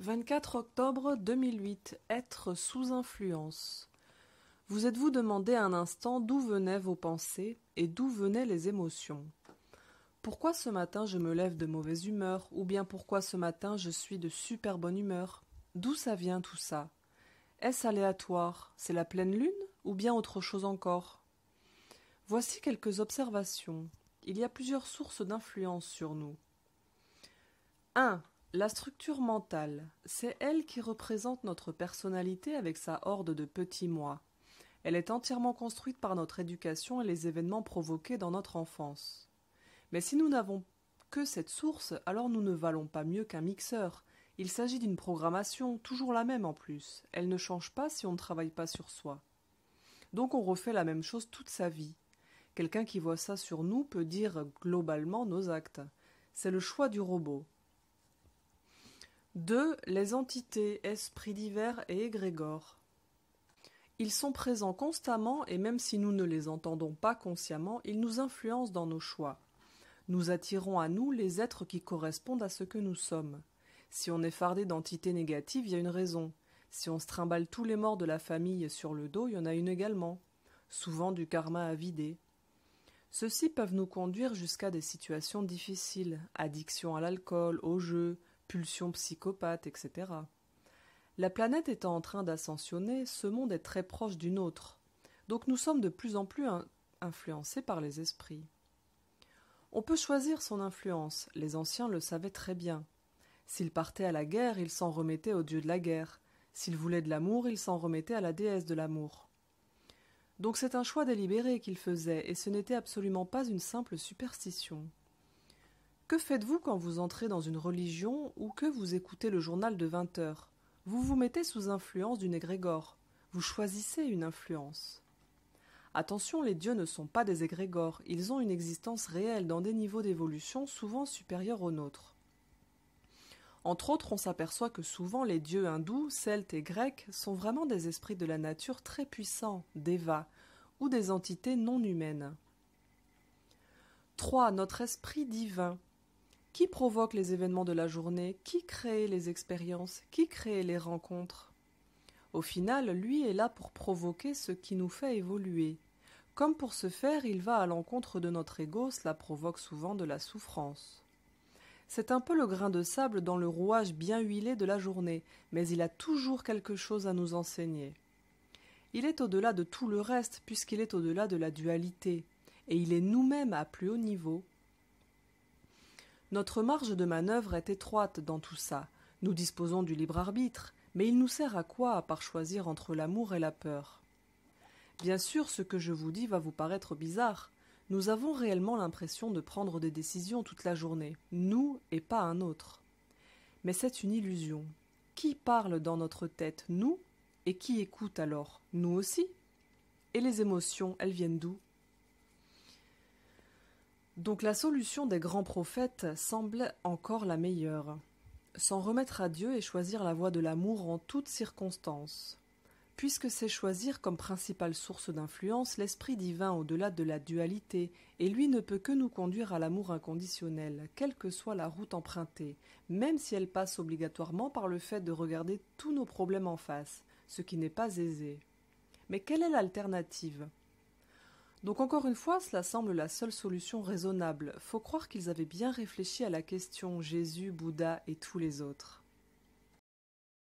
24 octobre 2008. Être sous influence. Vous êtes-vous demandé un instant d'où venaient vos pensées et d'où venaient les émotions Pourquoi ce matin je me lève de mauvaise humeur ou bien pourquoi ce matin je suis de super bonne humeur D'où ça vient tout ça Est-ce aléatoire C'est la pleine lune ou bien autre chose encore Voici quelques observations. Il y a plusieurs sources d'influence sur nous. 1. La structure mentale, c'est elle qui représente notre personnalité avec sa horde de petits moi. Elle est entièrement construite par notre éducation et les événements provoqués dans notre enfance. Mais si nous n'avons que cette source, alors nous ne valons pas mieux qu'un mixeur. Il s'agit d'une programmation, toujours la même en plus. Elle ne change pas si on ne travaille pas sur soi. Donc on refait la même chose toute sa vie. Quelqu'un qui voit ça sur nous peut dire globalement nos actes. C'est le choix du robot. 2. les entités, esprits divers et égrégores. Ils sont présents constamment et même si nous ne les entendons pas consciemment, ils nous influencent dans nos choix. Nous attirons à nous les êtres qui correspondent à ce que nous sommes. Si on est fardé d'entités négatives, il y a une raison. Si on se trimballe tous les morts de la famille sur le dos, il y en a une également. Souvent du karma à vider. Ceux-ci peuvent nous conduire jusqu'à des situations difficiles, addiction à l'alcool, au jeu, pulsions psychopathes, etc. La planète étant en train d'ascensionner, ce monde est très proche du nôtre, donc nous sommes de plus en plus influencés par les esprits. On peut choisir son influence, les anciens le savaient très bien. S'ils partaient à la guerre, ils s'en remettaient au dieu de la guerre. S'ils voulaient de l'amour, ils s'en remettaient à la déesse de l'amour. Donc c'est un choix délibéré qu'ils faisaient, et ce n'était absolument pas une simple superstition. Que faites-vous quand vous entrez dans une religion ou que vous écoutez le journal de vingt heures Vous vous mettez sous influence d'une égrégore. Vous choisissez une influence. Attention, les dieux ne sont pas des égrégores, ils ont une existence réelle dans des niveaux d'évolution souvent supérieurs aux nôtres. Entre autres, on s'aperçoit que souvent les dieux hindous, celtes et grecs sont vraiment des esprits de la nature très puissants, dévas, ou des entités non humaines. 3. Notre esprit divin. Qui provoque les événements de la journée Qui crée les expériences Qui crée les rencontres Au final, lui est là pour provoquer ce qui nous fait évoluer. Comme pour ce faire, il va à l'encontre de notre ego, cela provoque souvent de la souffrance. C'est un peu le grain de sable dans le rouage bien huilé de la journée, mais il a toujours quelque chose à nous enseigner. Il est au-delà de tout le reste, puisqu'il est au-delà de la dualité, et il est nous-mêmes à plus haut niveau, notre marge de manœuvre est étroite dans tout ça. Nous disposons du libre arbitre, mais il nous sert à quoi à part choisir entre l'amour et la peur Bien sûr, ce que je vous dis va vous paraître bizarre. Nous avons réellement l'impression de prendre des décisions toute la journée, nous et pas un autre. Mais c'est une illusion. Qui parle dans notre tête, nous Et qui écoute alors Nous aussi Et les émotions, elles viennent d'où donc la solution des grands prophètes semble encore la meilleure. S'en remettre à Dieu et choisir la voie de l'amour en toutes circonstances. Puisque c'est choisir comme principale source d'influence l'esprit divin au-delà de la dualité, et lui ne peut que nous conduire à l'amour inconditionnel, quelle que soit la route empruntée, même si elle passe obligatoirement par le fait de regarder tous nos problèmes en face, ce qui n'est pas aisé. Mais quelle est l'alternative donc encore une fois, cela semble la seule solution raisonnable. Faut croire qu'ils avaient bien réfléchi à la question Jésus, Bouddha et tous les autres.